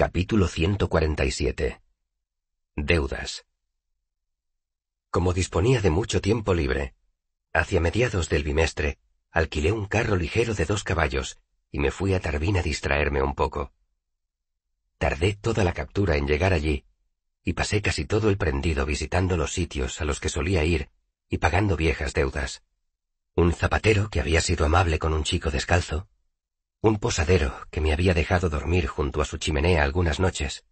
Capítulo 147. Deudas. Como disponía de mucho tiempo libre, hacia mediados del bimestre, alquilé un carro ligero de dos caballos y me fui a Tarbín a distraerme un poco. Tardé toda la captura en llegar allí y pasé casi todo el prendido visitando los sitios a los que solía ir y pagando viejas deudas. Un zapatero que había sido amable con un chico descalzo un posadero que me había dejado dormir junto a su chimenea algunas noches,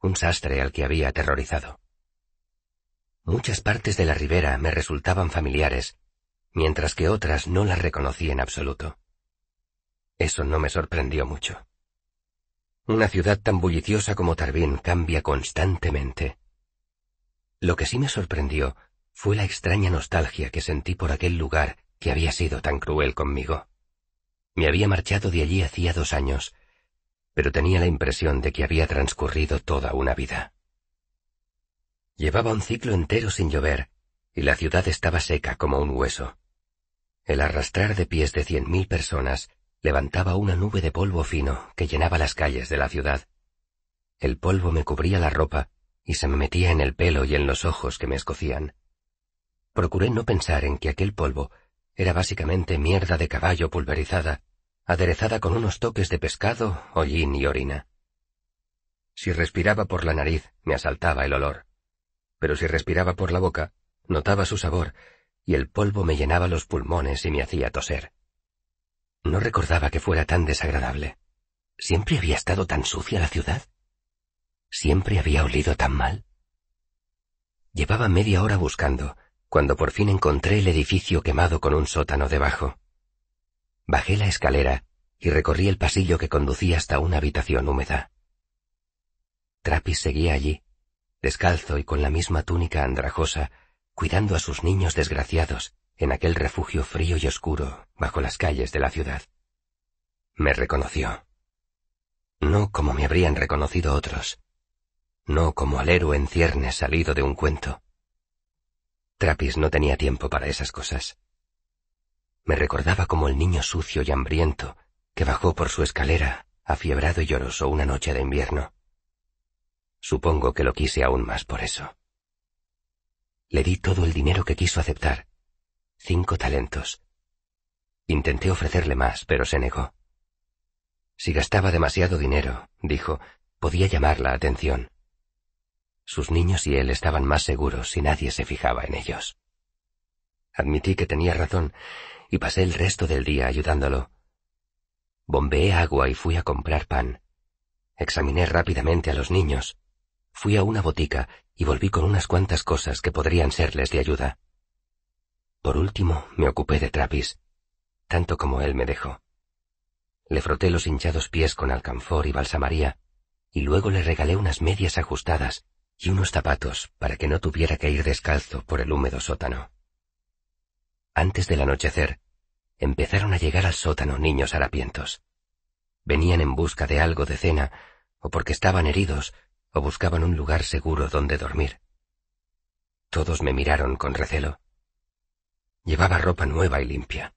un sastre al que había aterrorizado. Muchas partes de la ribera me resultaban familiares, mientras que otras no las reconocí en absoluto. Eso no me sorprendió mucho. Una ciudad tan bulliciosa como Tarbín cambia constantemente. Lo que sí me sorprendió fue la extraña nostalgia que sentí por aquel lugar que había sido tan cruel conmigo. Me había marchado de allí hacía dos años, pero tenía la impresión de que había transcurrido toda una vida. Llevaba un ciclo entero sin llover, y la ciudad estaba seca como un hueso. El arrastrar de pies de cien mil personas levantaba una nube de polvo fino que llenaba las calles de la ciudad. El polvo me cubría la ropa y se me metía en el pelo y en los ojos que me escocían. Procuré no pensar en que aquel polvo era básicamente mierda de caballo pulverizada aderezada con unos toques de pescado, hollín y orina. Si respiraba por la nariz, me asaltaba el olor. Pero si respiraba por la boca, notaba su sabor, y el polvo me llenaba los pulmones y me hacía toser. No recordaba que fuera tan desagradable. ¿Siempre había estado tan sucia la ciudad? ¿Siempre había olido tan mal? Llevaba media hora buscando, cuando por fin encontré el edificio quemado con un sótano debajo. Bajé la escalera y recorrí el pasillo que conducía hasta una habitación húmeda. Trapis seguía allí, descalzo y con la misma túnica andrajosa, cuidando a sus niños desgraciados en aquel refugio frío y oscuro bajo las calles de la ciudad. Me reconoció. No como me habrían reconocido otros. No como al héroe en ciernes salido de un cuento. Trapis no tenía tiempo para esas cosas. Me recordaba como el niño sucio y hambriento que bajó por su escalera, afiebrado y lloroso, una noche de invierno. Supongo que lo quise aún más por eso. Le di todo el dinero que quiso aceptar. Cinco talentos. Intenté ofrecerle más, pero se negó. Si gastaba demasiado dinero, dijo, podía llamar la atención. Sus niños y él estaban más seguros si nadie se fijaba en ellos. Admití que tenía razón y pasé el resto del día ayudándolo. Bombeé agua y fui a comprar pan. Examiné rápidamente a los niños. Fui a una botica y volví con unas cuantas cosas que podrían serles de ayuda. Por último, me ocupé de Trapis, tanto como él me dejó. Le froté los hinchados pies con alcanfor y balsamaría, y luego le regalé unas medias ajustadas y unos zapatos para que no tuviera que ir descalzo por el húmedo sótano antes del anochecer, empezaron a llegar al sótano niños harapientos. Venían en busca de algo de cena, o porque estaban heridos, o buscaban un lugar seguro donde dormir. Todos me miraron con recelo. Llevaba ropa nueva y limpia.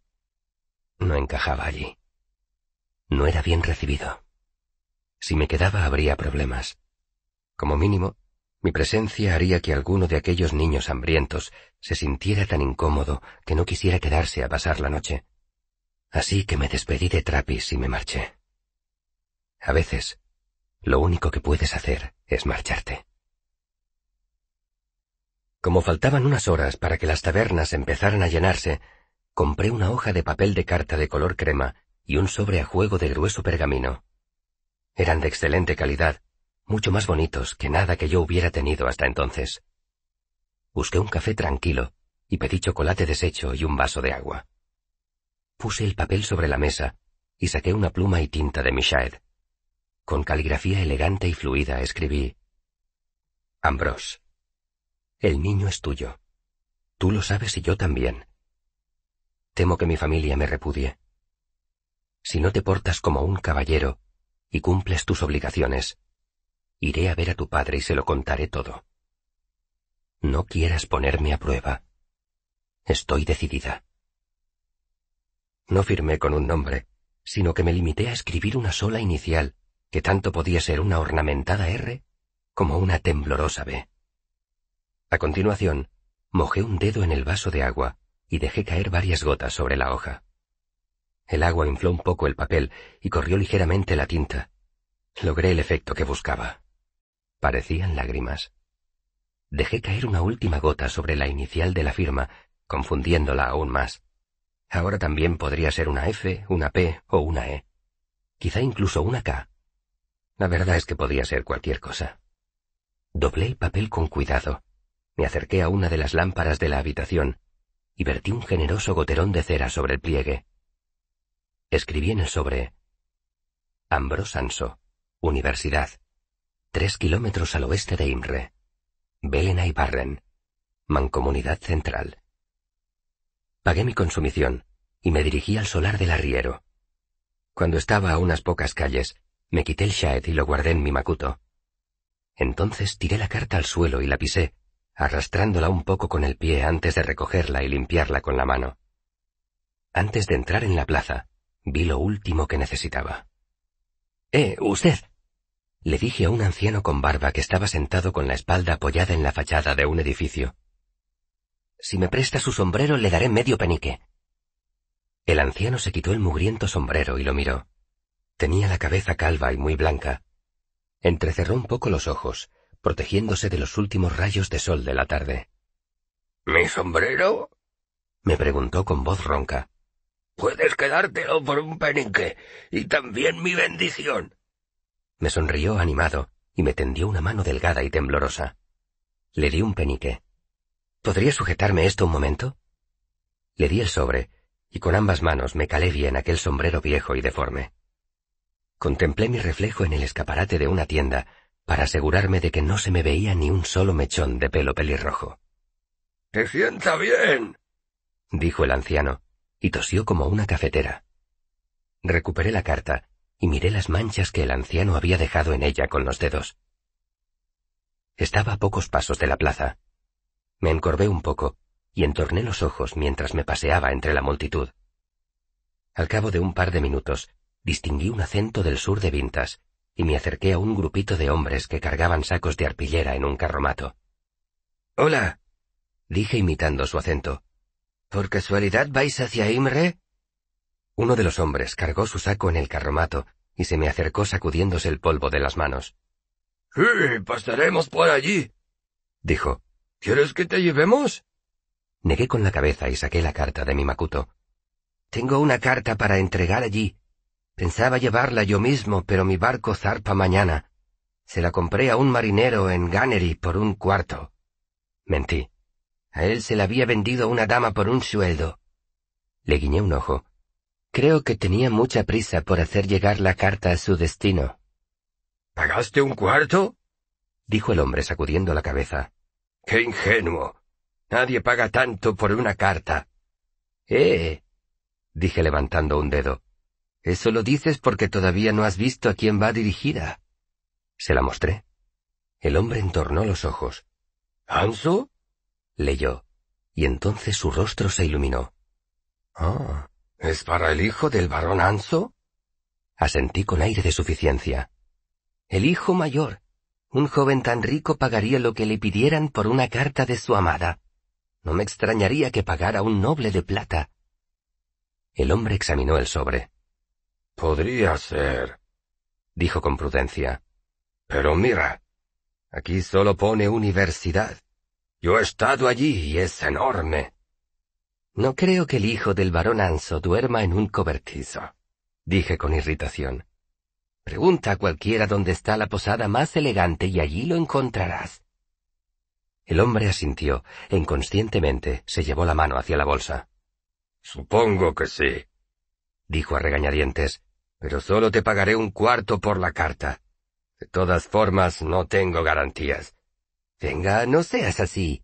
No encajaba allí. No era bien recibido. Si me quedaba habría problemas. Como mínimo, mi presencia haría que alguno de aquellos niños hambrientos se sintiera tan incómodo que no quisiera quedarse a pasar la noche. Así que me despedí de Trappis y me marché. A veces, lo único que puedes hacer es marcharte. Como faltaban unas horas para que las tabernas empezaran a llenarse, compré una hoja de papel de carta de color crema y un sobre a juego de grueso pergamino. Eran de excelente calidad mucho más bonitos que nada que yo hubiera tenido hasta entonces. Busqué un café tranquilo y pedí chocolate deshecho y un vaso de agua. Puse el papel sobre la mesa y saqué una pluma y tinta de mi Con caligrafía elegante y fluida escribí Ambrose, el niño es tuyo. Tú lo sabes y yo también. Temo que mi familia me repudie. Si no te portas como un caballero y cumples tus obligaciones, Iré a ver a tu padre y se lo contaré todo. No quieras ponerme a prueba. Estoy decidida. No firmé con un nombre, sino que me limité a escribir una sola inicial, que tanto podía ser una ornamentada R como una temblorosa B. A continuación, mojé un dedo en el vaso de agua y dejé caer varias gotas sobre la hoja. El agua infló un poco el papel y corrió ligeramente la tinta. Logré el efecto que buscaba. Parecían lágrimas. Dejé caer una última gota sobre la inicial de la firma, confundiéndola aún más. Ahora también podría ser una F, una P o una E. Quizá incluso una K. La verdad es que podía ser cualquier cosa. Doblé el papel con cuidado. Me acerqué a una de las lámparas de la habitación y vertí un generoso goterón de cera sobre el pliegue. Escribí en el sobre Ambrose Anso, Universidad, Tres kilómetros al oeste de Imre. Belena y Barren. Mancomunidad Central. Pagué mi consumición y me dirigí al solar del arriero. Cuando estaba a unas pocas calles, me quité el shaed y lo guardé en mi macuto. Entonces tiré la carta al suelo y la pisé, arrastrándola un poco con el pie antes de recogerla y limpiarla con la mano. Antes de entrar en la plaza, vi lo último que necesitaba. Eh, usted, le dije a un anciano con barba que estaba sentado con la espalda apoyada en la fachada de un edificio. Si me presta su sombrero le daré medio penique. El anciano se quitó el mugriento sombrero y lo miró. Tenía la cabeza calva y muy blanca. Entrecerró un poco los ojos, protegiéndose de los últimos rayos de sol de la tarde. ¿Mi sombrero? me preguntó con voz ronca. Puedes quedártelo por un penique, y también mi bendición. Me sonrió animado y me tendió una mano delgada y temblorosa. Le di un penique. ¿Podría sujetarme esto un momento? Le di el sobre, y con ambas manos me calé bien aquel sombrero viejo y deforme. Contemplé mi reflejo en el escaparate de una tienda para asegurarme de que no se me veía ni un solo mechón de pelo pelirrojo. Te sienta bien, dijo el anciano, y tosió como una cafetera. Recuperé la carta, y miré las manchas que el anciano había dejado en ella con los dedos. Estaba a pocos pasos de la plaza. Me encorvé un poco y entorné los ojos mientras me paseaba entre la multitud. Al cabo de un par de minutos, distinguí un acento del sur de Vintas y me acerqué a un grupito de hombres que cargaban sacos de arpillera en un carromato. Hola, dije imitando su acento. ¿Por casualidad vais hacia Imre? Uno de los hombres cargó su saco en el carromato y se me acercó sacudiéndose el polvo de las manos. Sí, pasaremos por allí, dijo. ¿Quieres que te llevemos? Negué con la cabeza y saqué la carta de mi macuto. Tengo una carta para entregar allí. Pensaba llevarla yo mismo, pero mi barco zarpa mañana. Se la compré a un marinero en Gannery por un cuarto. Mentí. A él se la había vendido una dama por un sueldo. Le guiñé un ojo Creo que tenía mucha prisa por hacer llegar la carta a su destino. ¿Pagaste un cuarto? dijo el hombre sacudiendo la cabeza. ¡Qué ingenuo! Nadie paga tanto por una carta. ¡Eh! dije levantando un dedo. Eso lo dices porque todavía no has visto a quién va dirigida. Se la mostré. El hombre entornó los ojos. anzo leyó, y entonces su rostro se iluminó. Ah, ¿Es para el hijo del barón Anso? Asentí con aire de suficiencia. El hijo mayor. Un joven tan rico pagaría lo que le pidieran por una carta de su amada. No me extrañaría que pagara un noble de plata. El hombre examinó el sobre. Podría ser, dijo con prudencia. Pero mira, aquí solo pone universidad. Yo he estado allí y es enorme. No creo que el hijo del barón Anso duerma en un cobertizo, dije con irritación. Pregunta a cualquiera dónde está la posada más elegante y allí lo encontrarás. El hombre asintió e inconscientemente se llevó la mano hacia la bolsa. Supongo que sí, dijo a regañadientes, pero solo te pagaré un cuarto por la carta. De todas formas, no tengo garantías. Venga, no seas así,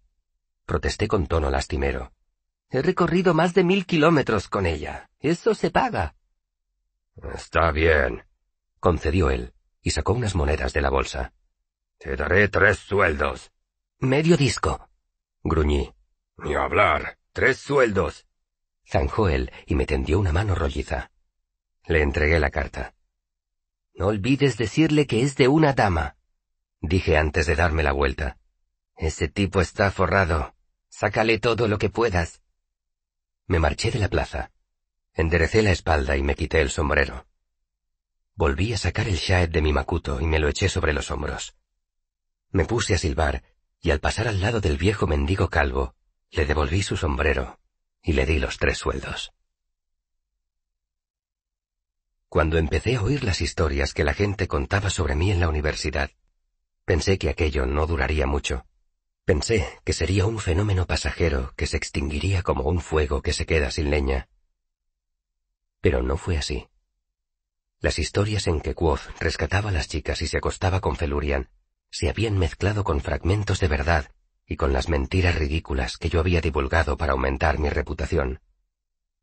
protesté con tono lastimero. He recorrido más de mil kilómetros con ella. Eso se paga. Está bien, concedió él, y sacó unas monedas de la bolsa. Te daré tres sueldos. Medio disco, gruñí. Ni hablar. Tres sueldos. Zanjó él y me tendió una mano rolliza. Le entregué la carta. No olvides decirle que es de una dama, dije antes de darme la vuelta. Ese tipo está forrado. Sácale todo lo que puedas. Me marché de la plaza. Enderecé la espalda y me quité el sombrero. Volví a sacar el shaed de mi macuto y me lo eché sobre los hombros. Me puse a silbar y al pasar al lado del viejo mendigo calvo, le devolví su sombrero y le di los tres sueldos. Cuando empecé a oír las historias que la gente contaba sobre mí en la universidad, pensé que aquello no duraría mucho. Pensé que sería un fenómeno pasajero que se extinguiría como un fuego que se queda sin leña. Pero no fue así. Las historias en que Quoth rescataba a las chicas y se acostaba con Felurian se habían mezclado con fragmentos de verdad y con las mentiras ridículas que yo había divulgado para aumentar mi reputación.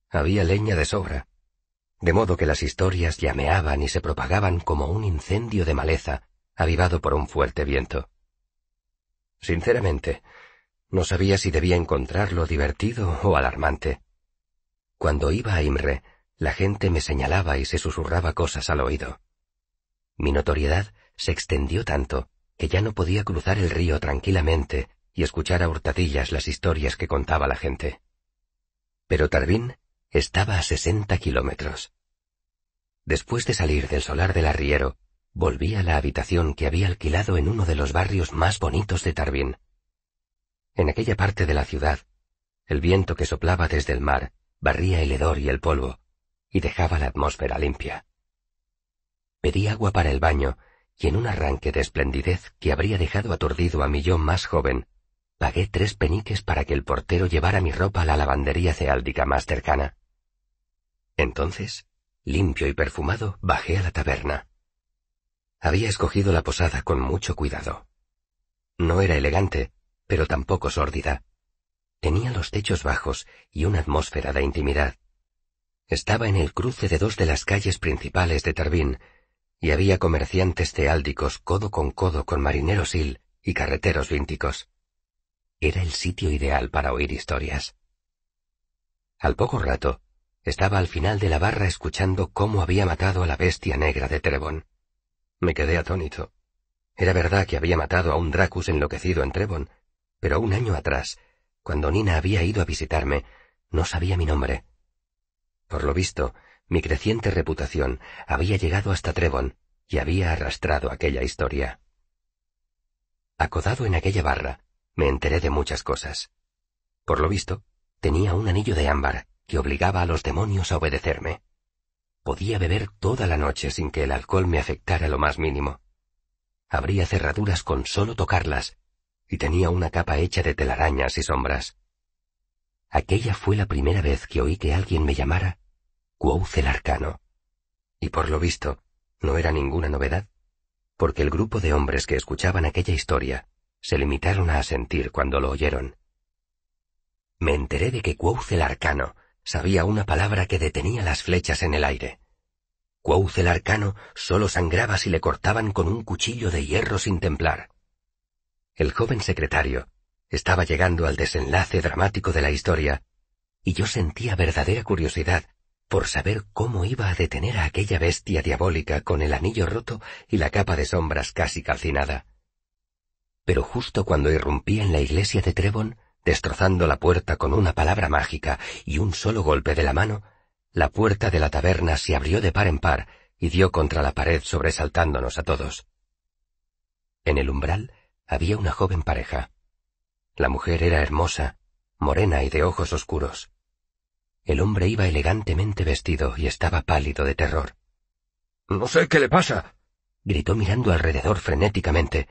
Había leña de sobra, de modo que las historias llameaban y se propagaban como un incendio de maleza avivado por un fuerte viento. Sinceramente, no sabía si debía encontrarlo divertido o alarmante. Cuando iba a Imre, la gente me señalaba y se susurraba cosas al oído. Mi notoriedad se extendió tanto que ya no podía cruzar el río tranquilamente y escuchar a hurtadillas las historias que contaba la gente. Pero Tarbín estaba a sesenta kilómetros. Después de salir del solar del arriero, Volví a la habitación que había alquilado en uno de los barrios más bonitos de Tarbín. En aquella parte de la ciudad, el viento que soplaba desde el mar barría el hedor y el polvo y dejaba la atmósfera limpia. Pedí agua para el baño y en un arranque de esplendidez que habría dejado aturdido a mi yo más joven, pagué tres peniques para que el portero llevara mi ropa a la lavandería ceáldica más cercana. Entonces, limpio y perfumado, bajé a la taberna. Había escogido la posada con mucho cuidado. No era elegante, pero tampoco sórdida. Tenía los techos bajos y una atmósfera de intimidad. Estaba en el cruce de dos de las calles principales de Tarbín, y había comerciantes teáldicos codo con codo con marineros il y carreteros vínticos. Era el sitio ideal para oír historias. Al poco rato, estaba al final de la barra escuchando cómo había matado a la bestia negra de Trebón. Me quedé atónito. Era verdad que había matado a un Dracus enloquecido en Trebon, pero un año atrás, cuando Nina había ido a visitarme, no sabía mi nombre. Por lo visto, mi creciente reputación había llegado hasta Trebon y había arrastrado aquella historia. Acodado en aquella barra, me enteré de muchas cosas. Por lo visto, tenía un anillo de ámbar que obligaba a los demonios a obedecerme. Podía beber toda la noche sin que el alcohol me afectara lo más mínimo. Abría cerraduras con solo tocarlas, y tenía una capa hecha de telarañas y sombras. Aquella fue la primera vez que oí que alguien me llamara Quoth el Arcano. Y por lo visto, no era ninguna novedad, porque el grupo de hombres que escuchaban aquella historia se limitaron a asentir cuando lo oyeron. Me enteré de que Quoth el Arcano sabía una palabra que detenía las flechas en el aire. Quoth el arcano solo sangraba si le cortaban con un cuchillo de hierro sin templar. El joven secretario estaba llegando al desenlace dramático de la historia, y yo sentía verdadera curiosidad por saber cómo iba a detener a aquella bestia diabólica con el anillo roto y la capa de sombras casi calcinada. Pero justo cuando irrumpía en la iglesia de Trevon, Destrozando la puerta con una palabra mágica y un solo golpe de la mano, la puerta de la taberna se abrió de par en par y dio contra la pared sobresaltándonos a todos. En el umbral había una joven pareja. La mujer era hermosa, morena y de ojos oscuros. El hombre iba elegantemente vestido y estaba pálido de terror. No sé qué le pasa, gritó mirando alrededor frenéticamente.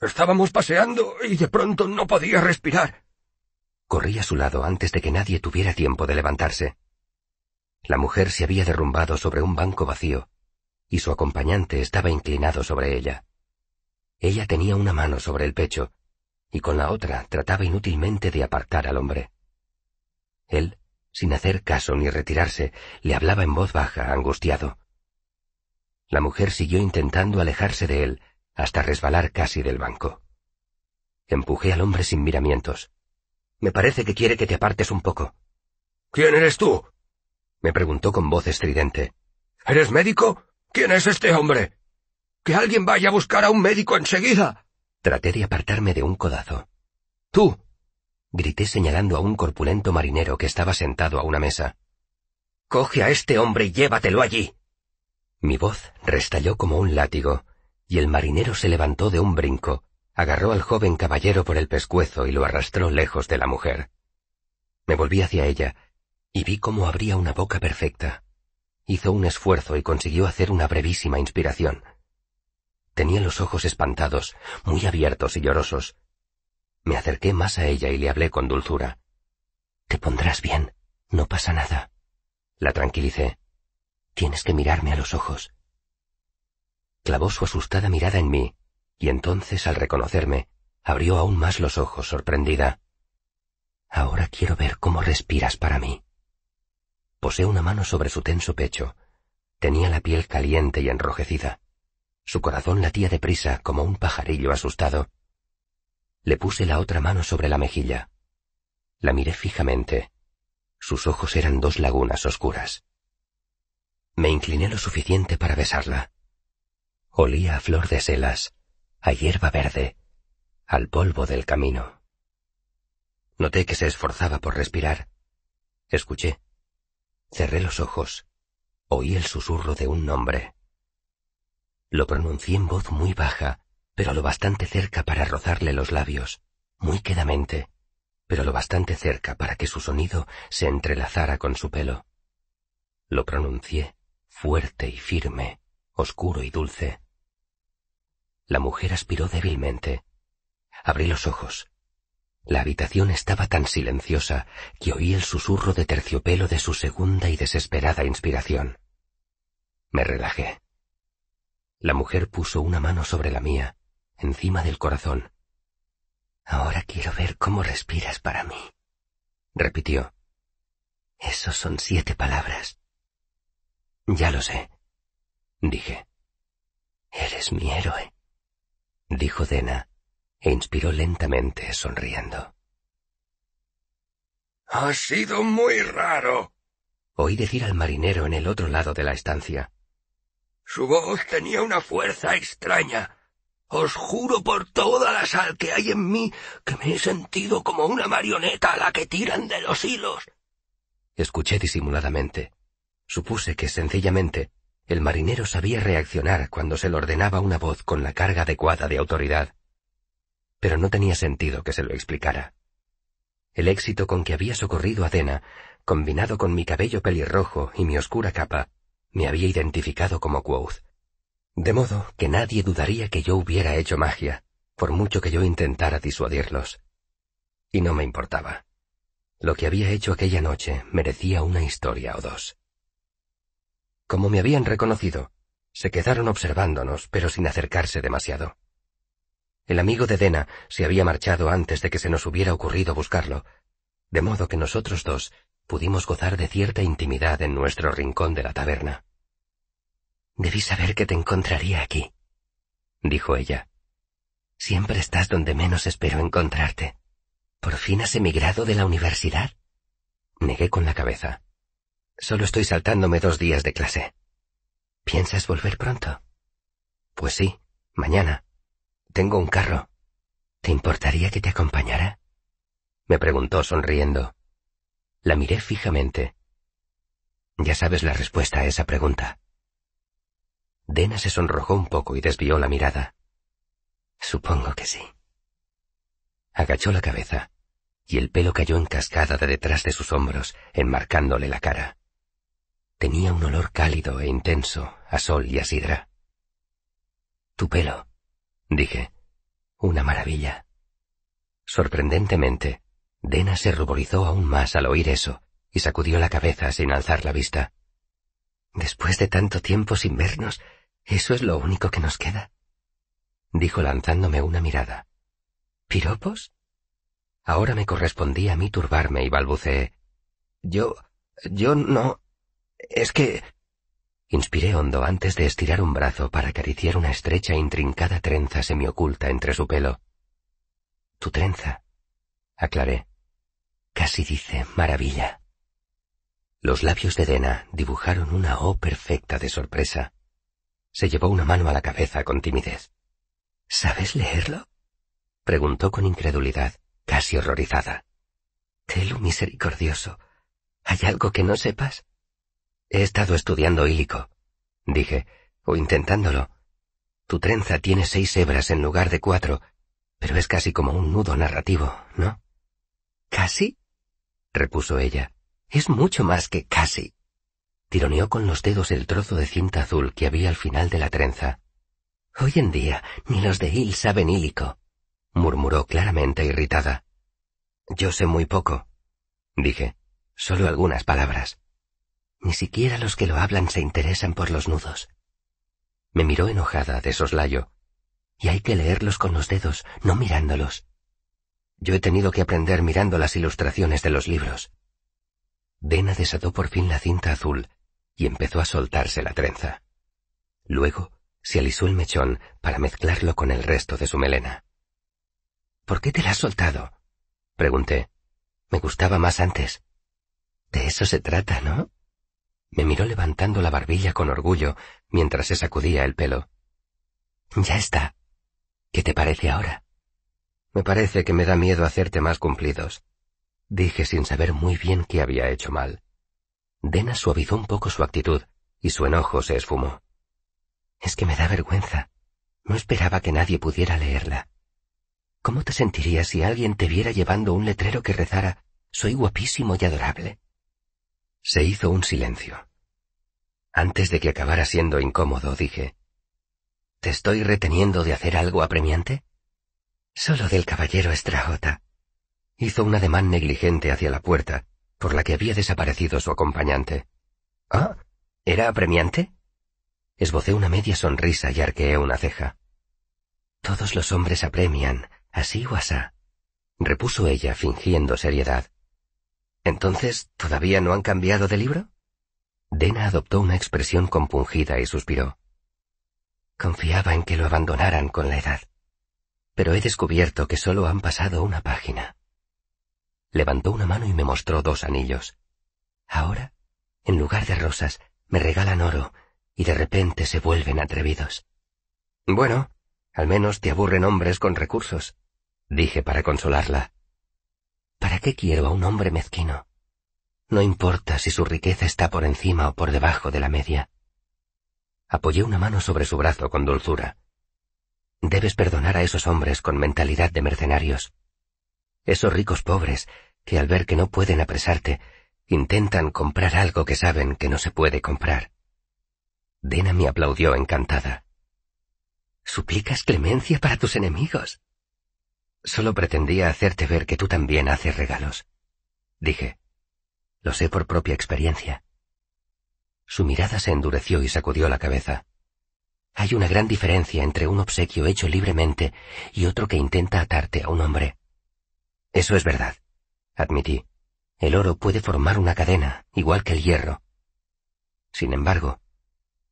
Estábamos paseando y de pronto no podía respirar. Corrí a su lado antes de que nadie tuviera tiempo de levantarse. La mujer se había derrumbado sobre un banco vacío, y su acompañante estaba inclinado sobre ella. Ella tenía una mano sobre el pecho, y con la otra trataba inútilmente de apartar al hombre. Él, sin hacer caso ni retirarse, le hablaba en voz baja, angustiado. La mujer siguió intentando alejarse de él hasta resbalar casi del banco. Empujé al hombre sin miramientos. Me parece que quiere que te apartes un poco. ¿Quién eres tú? me preguntó con voz estridente. ¿Eres médico? ¿Quién es este hombre? Que alguien vaya a buscar a un médico enseguida. Traté de apartarme de un codazo. Tú. grité señalando a un corpulento marinero que estaba sentado a una mesa. Coge a este hombre y llévatelo allí. Mi voz restalló como un látigo, y el marinero se levantó de un brinco, agarró al joven caballero por el pescuezo y lo arrastró lejos de la mujer. Me volví hacia ella y vi cómo abría una boca perfecta. Hizo un esfuerzo y consiguió hacer una brevísima inspiración. Tenía los ojos espantados, muy abiertos y llorosos. Me acerqué más a ella y le hablé con dulzura. Te pondrás bien, no pasa nada. La tranquilicé. Tienes que mirarme a los ojos. Clavó su asustada mirada en mí y entonces al reconocerme, abrió aún más los ojos sorprendida. Ahora quiero ver cómo respiras para mí. Posé una mano sobre su tenso pecho. Tenía la piel caliente y enrojecida. Su corazón latía deprisa como un pajarillo asustado. Le puse la otra mano sobre la mejilla. La miré fijamente. Sus ojos eran dos lagunas oscuras. Me incliné lo suficiente para besarla. Olía a flor de selas a hierba verde, al polvo del camino. Noté que se esforzaba por respirar. Escuché. Cerré los ojos. Oí el susurro de un nombre. Lo pronuncié en voz muy baja, pero lo bastante cerca para rozarle los labios, muy quedamente, pero lo bastante cerca para que su sonido se entrelazara con su pelo. Lo pronuncié fuerte y firme, oscuro y dulce. La mujer aspiró débilmente. Abrí los ojos. La habitación estaba tan silenciosa que oí el susurro de terciopelo de su segunda y desesperada inspiración. Me relajé. La mujer puso una mano sobre la mía, encima del corazón. Ahora quiero ver cómo respiras para mí, repitió. Esos son siete palabras. Ya lo sé, dije. Eres mi héroe dijo Dena, e inspiró lentamente, sonriendo. Ha sido muy raro. Oí decir al marinero en el otro lado de la estancia. Su voz tenía una fuerza extraña. Os juro por toda la sal que hay en mí que me he sentido como una marioneta a la que tiran de los hilos. Escuché disimuladamente. Supuse que sencillamente el marinero sabía reaccionar cuando se le ordenaba una voz con la carga adecuada de autoridad. Pero no tenía sentido que se lo explicara. El éxito con que había socorrido a combinado con mi cabello pelirrojo y mi oscura capa, me había identificado como Quoth. De modo que nadie dudaría que yo hubiera hecho magia, por mucho que yo intentara disuadirlos. Y no me importaba. Lo que había hecho aquella noche merecía una historia o dos. Como me habían reconocido, se quedaron observándonos, pero sin acercarse demasiado. El amigo de Dena se había marchado antes de que se nos hubiera ocurrido buscarlo, de modo que nosotros dos pudimos gozar de cierta intimidad en nuestro rincón de la taberna. Debí saber que te encontraría aquí, dijo ella. Siempre estás donde menos espero encontrarte. ¿Por fin has emigrado de la universidad? Negué con la cabeza. Solo estoy saltándome dos días de clase. ¿Piensas volver pronto? Pues sí, mañana. Tengo un carro. ¿Te importaría que te acompañara? Me preguntó sonriendo. La miré fijamente. Ya sabes la respuesta a esa pregunta. Dena se sonrojó un poco y desvió la mirada. Supongo que sí. Agachó la cabeza, y el pelo cayó en cascada de detrás de sus hombros, enmarcándole la cara tenía un olor cálido e intenso a sol y a sidra. Tu pelo, dije, una maravilla. Sorprendentemente, Dena se ruborizó aún más al oír eso y sacudió la cabeza sin alzar la vista. Después de tanto tiempo sin vernos, eso es lo único que nos queda, dijo lanzándome una mirada. ¿Piropos? Ahora me correspondía a mí turbarme y balbuceé. Yo. yo no. Es que... Inspiré hondo antes de estirar un brazo para acariciar una estrecha e intrincada trenza semioculta entre su pelo. Tu trenza, aclaré. Casi dice maravilla. Los labios de Dena dibujaron una O perfecta de sorpresa. Se llevó una mano a la cabeza con timidez. ¿Sabes leerlo? preguntó con incredulidad, casi horrorizada. —Telo misericordioso. ¿Hay algo que no sepas? He estado estudiando hílico, dije, o intentándolo. Tu trenza tiene seis hebras en lugar de cuatro, pero es casi como un nudo narrativo, ¿no? ¿Casi? repuso ella. Es mucho más que casi. Tironeó con los dedos el trozo de cinta azul que había al final de la trenza. Hoy en día ni los de Hill saben hílico, murmuró claramente irritada. Yo sé muy poco, dije, solo algunas palabras. Ni siquiera los que lo hablan se interesan por los nudos. Me miró enojada de soslayo. Y hay que leerlos con los dedos, no mirándolos. Yo he tenido que aprender mirando las ilustraciones de los libros. Dena desató por fin la cinta azul y empezó a soltarse la trenza. Luego se alisó el mechón para mezclarlo con el resto de su melena. ¿Por qué te la has soltado? pregunté. Me gustaba más antes. De eso se trata, ¿no? Me miró levantando la barbilla con orgullo mientras se sacudía el pelo. Ya está. ¿Qué te parece ahora? Me parece que me da miedo hacerte más cumplidos. Dije sin saber muy bien qué había hecho mal. Dena suavizó un poco su actitud y su enojo se esfumó. Es que me da vergüenza. No esperaba que nadie pudiera leerla. ¿Cómo te sentirías si alguien te viera llevando un letrero que rezara Soy guapísimo y adorable? Se hizo un silencio. Antes de que acabara siendo incómodo, dije, ¿Te estoy reteniendo de hacer algo apremiante? Solo del caballero Estrajota. Hizo un ademán negligente hacia la puerta, por la que había desaparecido su acompañante. ¿Ah? ¿Era apremiante? Esbocé una media sonrisa y arqueé una ceja. Todos los hombres apremian, así o asá, repuso ella fingiendo seriedad. Entonces, ¿todavía no han cambiado de libro? Dena adoptó una expresión compungida y suspiró. Confiaba en que lo abandonaran con la edad. Pero he descubierto que solo han pasado una página. Levantó una mano y me mostró dos anillos. Ahora, en lugar de rosas, me regalan oro y de repente se vuelven atrevidos. Bueno, al menos te aburren hombres con recursos, dije para consolarla. ¿Para qué quiero a un hombre mezquino? No importa si su riqueza está por encima o por debajo de la media. Apoyé una mano sobre su brazo con dulzura. Debes perdonar a esos hombres con mentalidad de mercenarios. Esos ricos pobres que al ver que no pueden apresarte, intentan comprar algo que saben que no se puede comprar. Dena me aplaudió encantada. ¿Suplicas clemencia para tus enemigos? Solo pretendía hacerte ver que tú también haces regalos. Dije. Lo sé por propia experiencia. Su mirada se endureció y sacudió la cabeza. Hay una gran diferencia entre un obsequio hecho libremente y otro que intenta atarte a un hombre. Eso es verdad, admití. El oro puede formar una cadena, igual que el hierro. Sin embargo,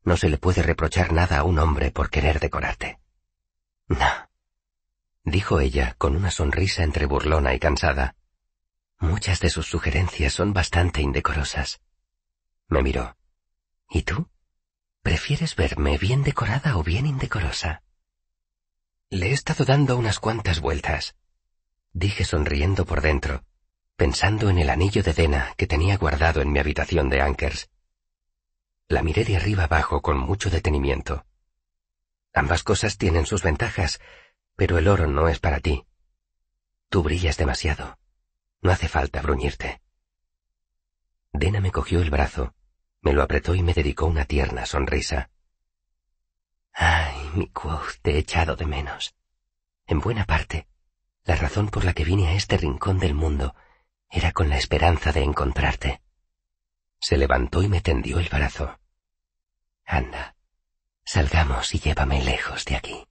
no se le puede reprochar nada a un hombre por querer decorarte. No, dijo ella con una sonrisa entre burlona y cansada. Muchas de sus sugerencias son bastante indecorosas. Me miró. ¿Y tú? ¿Prefieres verme bien decorada o bien indecorosa? Le he estado dando unas cuantas vueltas, dije sonriendo por dentro, pensando en el anillo de Dena que tenía guardado en mi habitación de Ankers. La miré de arriba abajo con mucho detenimiento. Ambas cosas tienen sus ventajas pero el oro no es para ti. Tú brillas demasiado. No hace falta bruñirte. Dena me cogió el brazo, me lo apretó y me dedicó una tierna sonrisa. Ay, mi quoth, te he echado de menos. En buena parte, la razón por la que vine a este rincón del mundo era con la esperanza de encontrarte. Se levantó y me tendió el brazo. Anda, salgamos y llévame lejos de aquí.